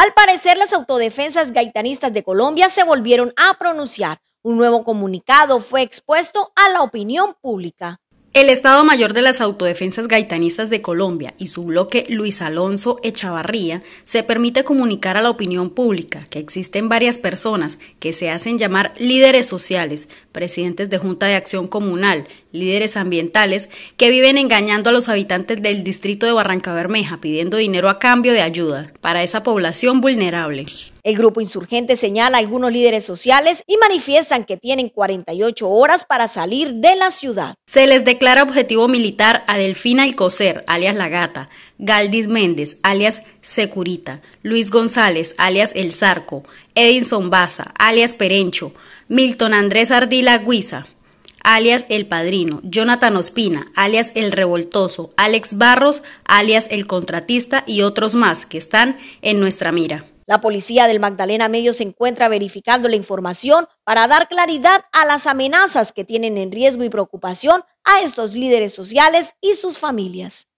Al parecer, las autodefensas gaitanistas de Colombia se volvieron a pronunciar. Un nuevo comunicado fue expuesto a la opinión pública. El Estado Mayor de las Autodefensas Gaitanistas de Colombia y su bloque Luis Alonso Echavarría se permite comunicar a la opinión pública que existen varias personas que se hacen llamar líderes sociales, presidentes de Junta de Acción Comunal, líderes ambientales, que viven engañando a los habitantes del distrito de Barranca Bermeja, pidiendo dinero a cambio de ayuda para esa población vulnerable. El grupo insurgente señala a algunos líderes sociales y manifiestan que tienen 48 horas para salir de la ciudad. Se les declara objetivo militar a Delfina Alcocer, alias La Gata, Galdis Méndez, alias Securita, Luis González, alias El Zarco, Edinson Baza, alias Perencho, Milton Andrés Ardila Guiza, alias El Padrino, Jonathan Ospina, alias El Revoltoso, Alex Barros, alias El Contratista y otros más que están en nuestra mira. La policía del Magdalena Medio se encuentra verificando la información para dar claridad a las amenazas que tienen en riesgo y preocupación a estos líderes sociales y sus familias.